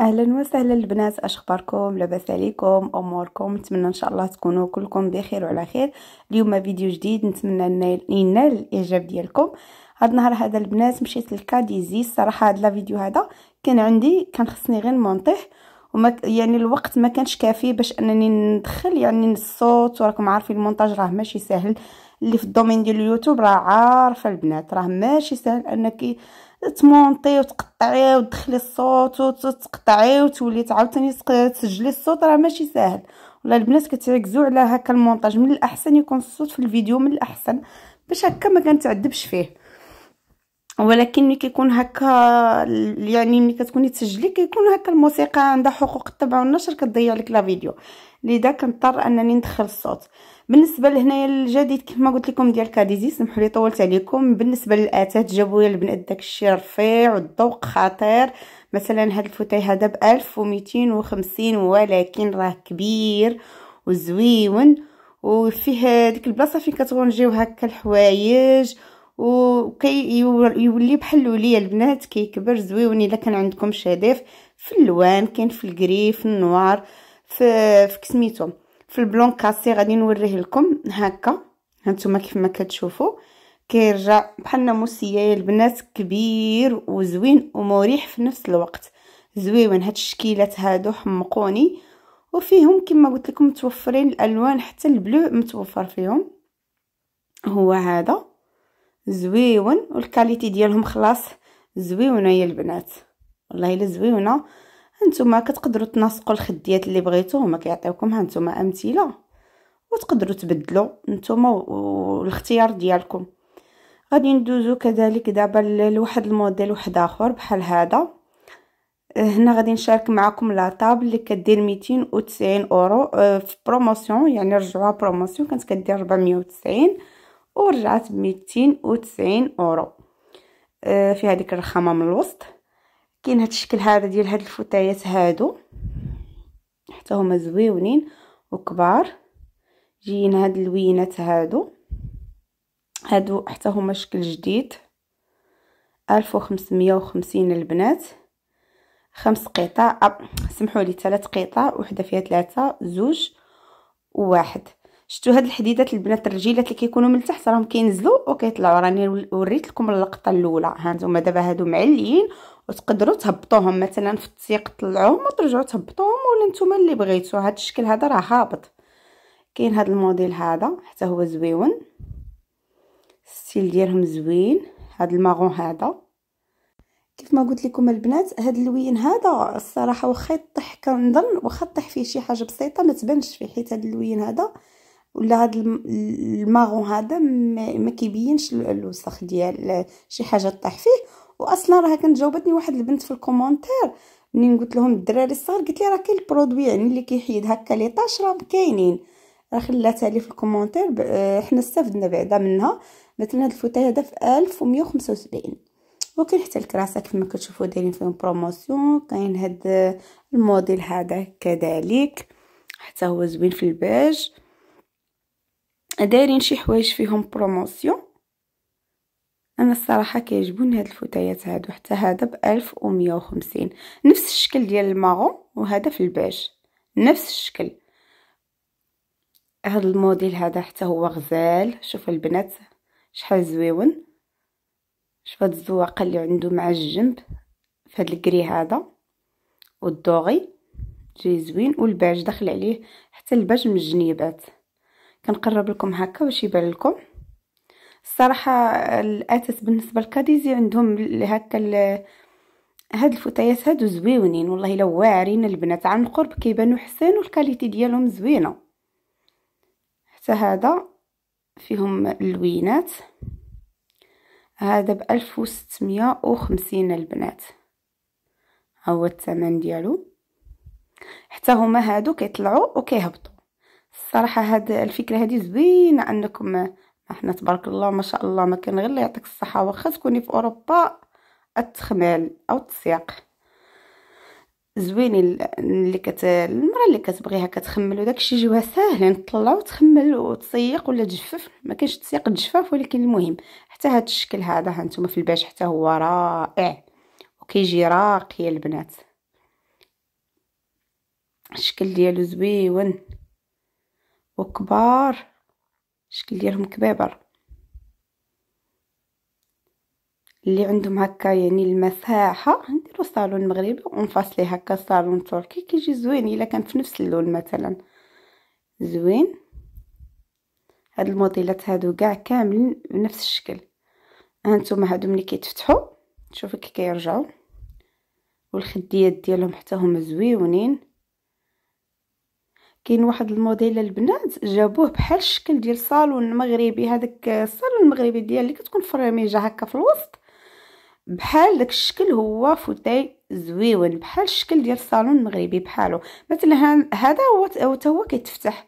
اهلا وسهلا البنات اش اخباركم لاباس عليكم اموركم نتمنى ان شاء الله تكونوا كلكم بخير وعلى خير اليوم فيديو جديد نتمنى ينال الاعجاب ديالكم هاد النهار هذا البنات مشيت للكاديزي الصراحه هاد الفيديو هذا كان عندي كان خصني غير مونطيه وما يعني الوقت ما كانش كافي باش انني ندخل يعني الصوت وراكم عارفين المونتاج راه ماشي سهل اللي في الدومين ديال اليوتيوب راه عارفه البنات راه ماشي سهل انك تمونطي وتقطعي وتدخلي الصوت وتقطعي وتولي تعاوتاني تسجلي الصوت راه ماشي ساهل ولا البنات كتركزوا على هكا المونتاج من الاحسن يكون الصوت في الفيديو من الاحسن باش هكا ما كنتعذبش فيه ولكن ملي كيكون هكا يعني ملي كتكوني تسجلي كيكون هكا الموسيقى عندها حقوق الطبع والنشر كتضيع لك لا فيديو لذا كنضطر انني ندخل الصوت بالنسبه لهنايا الجديد كما قلت لكم ديال كاديزي سمحوا لي طولت عليكم بالنسبه للاتات جابوا لي البنات داكشي رفيع والذوق خطير مثلا هذا الفوتاي هذا ب 1250 ولكن راه كبير وزويون وفيه ديك البلاصه فين كتغنجيو هكا الحوايج وكي يولي بحال ليا البنات كيكبر زويون الا كان عندكم شاديف في اللوان كاين في الكري في النوار في في كسميتو في البلون كاسي غادي نوريه لكم هكا هانتوما كيف ما كتشوفوا كيرجع بحال ناموسيه يا البنات كبير وزوين ومريح في نفس الوقت زويون هاد الشكيلات هادو حمقوني وفيهم كما قلت لكم متوفرين الالوان حتى البلو متوفر فيهم هو هذا زويون والكاليتي ديالهم خلاص زويونه يا البنات والله الا زويونه هانتوما كتقدروا تناسقوا الخديات اللي بغيتو هما كيعطيوكم هانتوما امثله وتقدروا تبدلوا نتوما والاختيار ديالكم غادي ندوزو كذلك دابا لواحد الموديل واحد اخر بحال هذا هنا غادي نشارك معكم لا طابل اللي كدير 290 اورو آه، في بروموسيون يعني رجعوها بروموسيون كانت كدير 490 ورجعت بميتين وتسعين اورو آه فيها ديك الرخامه من الوسط كاين هاد الشكل هذا ديال هاد الفتايات هادو حتى هما زويونين وكبار جايين هاد اللوينات هادو هادو حتى هما شكل جديد ألف وخمسمية وخمسين البنات خمس قطع سمحوا لي ثلاث قطع وحده فيها ثلاثه زوج وواحد شفتوا هاد الحديدات البنات الرجيلات اللي كيكونوا من التحت راهم كينزلوا وكيطلعوا راني وريت لكم اللقطه الاولى ها نتوما دابا هادو معليين وتقدروا تهبطوهم مثلا في التسيق طلعوهم وترجعوا تهبطوهم ولا نتوما اللي بغيتو هاد الشكل هذا راه هابط كاين هاد الموديل هذا حتى هو زويون السيل ديالهم زوين هاد الماغون هذا كيف ما قلت لكم البنات هاد اللوين هذا الصراحه واخا يطيح كنظن واخا طيح فيه شي حاجه بسيطه ما تبانش فيه حيت هاد اللوين هذا ولا هاد الماغون هذا ما كيبينش الوسخ ديال شي حاجه طاح فيه واصلا راه كانت جاوبتني واحد البنت في الكومونتير منين قلت لهم الدراري الصغار قلت لي راه كاين البرودوي يعني اللي كيحيد هكا لي طاش راه كاينين راه خلاتها لي في الكومونتير آه، حنا استفدنا بعدا منها مثلا هاد الفوتاي هذا في 1175 وكاين حتى الكراسه كيف ما كتشوفوا دايرين فيهم بروموسيون كاين هاد الموديل هذا كذلك حتى هو زوين في البيج دايرين شي حوايج فيهم بروموسيون انا الصراحه كيعجبوني هاد الفتيات هادو حتى هذا ب 1150 نفس الشكل ديال الماغون وهذا في الباج نفس الشكل هاد الموديل هذا حتى هو غزال شوف البنات شحال زويون شوف هاد الزواقه اللي عنده مع الجنب في هاد الكري هذا والدوغي جاي زوين والباج داخل عليه حتى الباج من الجنيبات كنقرب لكم هكا باش يبان لكم الصراحه الاتس بالنسبه لكاديزي عندهم هكا هاد الفتيات هادو زويونين والله الا واعرين البنات عن قرب كيبانو حسين والكاليتي ديالهم زوينه حتى هذا فيهم اللوينات هذا بألف 1650 البنات البنات هو الثمن ديالو حتى هما هادو كيطلعوا وكيهبطوا الصراحه هاد الفكره هادي زوينه انكم احنا تبارك الله ما شاء الله ما كان غير الله يعطيك الصحه واخا تكوني في اوروبا التخمال او التسياق زوينين اللي كت المرة اللي كتبغيها كتخمل وداك الشيء جوها ساهل يعني تطلع وتخمل وتسيق ولا تجفف ما كاينش تسيق الجفاف ولكن المهم حتى هذا الشكل هذا هانتوما في الباش حتى هو رائع وكيجي راقي البنات الشكل ديالو زويون كبار الشكل ديالهم كبابر اللي عندهم هكا يعني المساحه نديرو صالون مغربي ونفصلي هكا صالون تركي كيجي زوين الا كان في نفس اللون مثلا زوين هاد الموديلات هادو كاع كاملين بنفس الشكل هانتوما هادو ملي كيتفتحوا شوفوا كي كيرجعوا والخديات ديالهم حتى هما زويونين كاين واحد الموديل البنات جابوه بحال الشكل ديال الصالون المغربي هذاك الصالون المغربي ديال اللي كتكون فراميجه هكا في الوسط بحال داك الشكل هو فوتاي زويون بحال الشكل ديال الصالون المغربي بحالو مثلا هذا هو حتى هو كيتفتح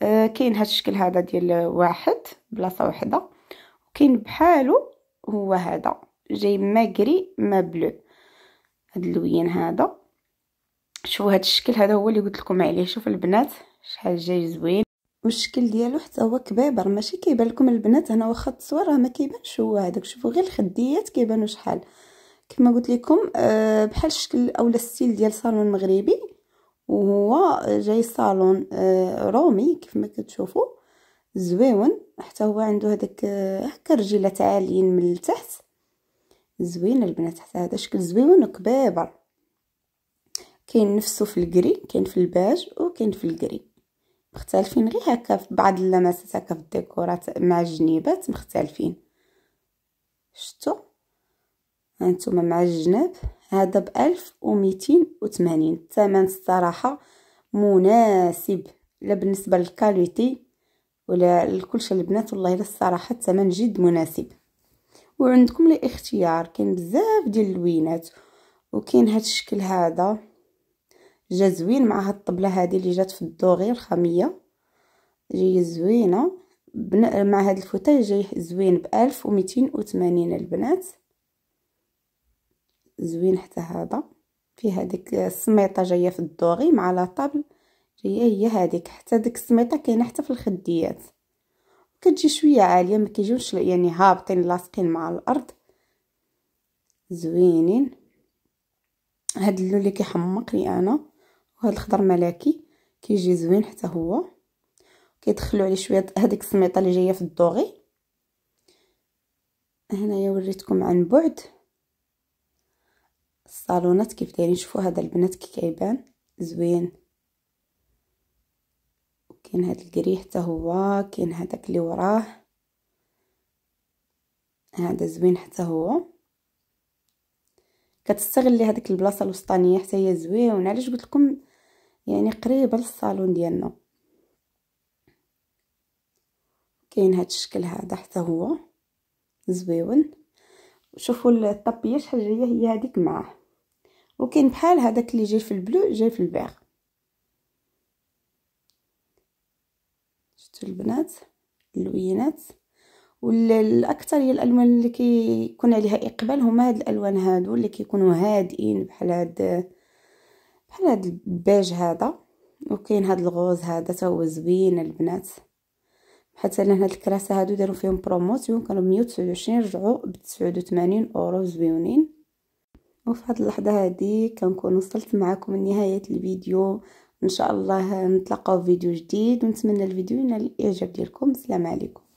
آه كاين هذا الشكل هذا ديال واحد بلاصه وحده وكاين بحالو هو هذا جاي ما كري ما بلو هاد اللوين هذا شوفوا هذا الشكل هذا هو اللي قلت لكم عليه شوف البنات شحال جاي زوين والشكل ديالو حتى هو كبيبر ماشي كيبان لكم البنات هنا واخا التصوير راه ما كيبانش هو هذاك شوفوا غير الخديات كيبانوا شحال كما قلت لكم آه، بحال الشكل اولا السيل ديال صالون مغربي وهو جاي صالون آه، رومي كيف ما كتشوفوا زويون حتى هو عنده هذاك آه، هكا رجيلات عاليين من التحت زوين البنات حتى هذا شكل زويون وكبيبر كاين نفسه في الكري كاين في الباج وكاين في الكري مختلفين غير هكا في بعض اللمسات هكا في الديكورات مع الجنيبات مختلفين شتو هانتوما مع الجناب هذا بألف 1280 الثمن الصراحه مناسب لا بالنسبه للكاليتي ولا لكلشي البنات والله الا الصراحه الثمن جد مناسب وعندكم الاختيار كاين بزاف ديال اللوينات وكاين هذا الشكل هذا جا زوين مع هاد الطبله هادي اللي جات في الدوغي الخاميه جاي زوينه بن... مع هاد الفوتاي جاي زوين بألف وميتين وثمانين البنات زوين حتى هذا في هذيك السميطه جايه في الدوغي مع لاطابل جايه هي هذيك حتى ديك السميطه كاينه حتى في الخديات كتجي شويه عاليه ما كيجيوش يعني هابطين لاصقين مع الارض زوينين هاد اللون اللي كيحمقني انا وهذا الخضر ملكي كيجي زوين حتى هو كيدخلوا عليه شويه هذيك السميطه اللي جايه في الدوغي هنايا وريتكم عن بعد الصالونات كيف دايرين شوفوا هذا البنات كي كيبان زوين كاين هذا الكري حتى هو كاين هذاك اللي وراه هذا زوين حتى هو كتستغلي هذيك البلاصه الوسطانيه حتى هي زوينه علاش قلت لكم يعني قريبه للصالون ديالنا كاين هذا الشكل هذا حتى هو زويون شوفوا الطابيه شحال جايه هي هذيك معاه وكاين بحال هذاك اللي جاي في البلو جاي في البيغ شفتوا البنات اللوينات والاكثر هي الالوان اللي كيكون عليها اقبال هما هاد الالوان هادو اللي كيكونوا هادئين بحال هاد بحال هاد البيج هذا وكاين هاد الغوز هذا تا هو زوين البنات حتى لان هاد الكراسه هادو داروا فيهم بروموسيون كانوا 129 رجعوا ب 89 اورو زوينين وفي هاد اللحظه هادي كنكون وصلت معكم لنهايه الفيديو ان شاء الله نتلاقاو في فيديو جديد ونتمنى الفيديو ينال الاعجاب ديالكم السلام عليكم